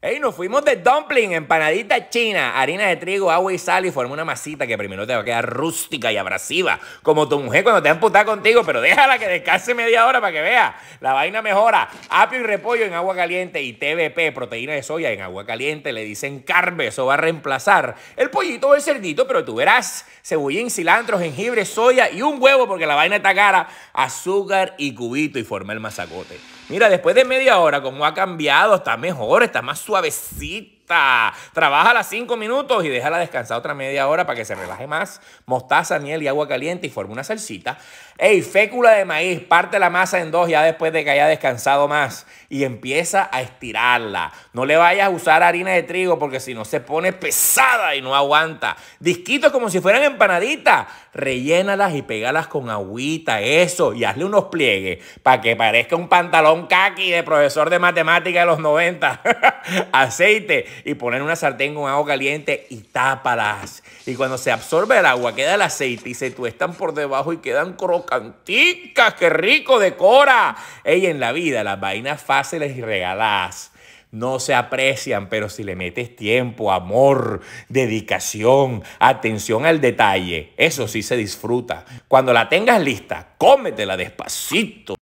Ey, nos fuimos de dumpling, empanadita china, harina de trigo, agua y sal y forma una masita que primero te va a quedar rústica y abrasiva, como tu mujer cuando te va a contigo, pero déjala que descanse media hora para que vea. La vaina mejora. Apio y repollo en agua caliente y TBP, proteína de soya en agua caliente, le dicen carbe, eso va a reemplazar el pollito o el cerdito, pero tú verás cebollín, cilantro, jengibre, soya y un huevo porque la vaina está cara, azúcar y cubito y forma el masacote. Mira, después de media hora, como ha cambiado, está mejor, está más suavecito Trabaja las cinco minutos y déjala descansar otra media hora para que se relaje más. Mostaza, miel y agua caliente y forma una salsita. Ey, fécula de maíz, parte la masa en dos ya después de que haya descansado más y empieza a estirarla. No le vayas a usar harina de trigo porque si no se pone pesada y no aguanta. Disquitos como si fueran empanaditas. Rellénalas y pégalas con agüita, eso, y hazle unos pliegues para que parezca un pantalón kaki de profesor de matemática de los 90. aceite y poner una sartén con agua caliente y tápalas. Y cuando se absorbe el agua, queda el aceite y se tuestan por debajo y quedan crocanticas. ¡Qué rico! Decora. Ey, en la vida, las vainas fáciles y regaladas no se aprecian, pero si le metes tiempo, amor, dedicación, atención al detalle, eso sí se disfruta. Cuando la tengas lista, cómetela despacito.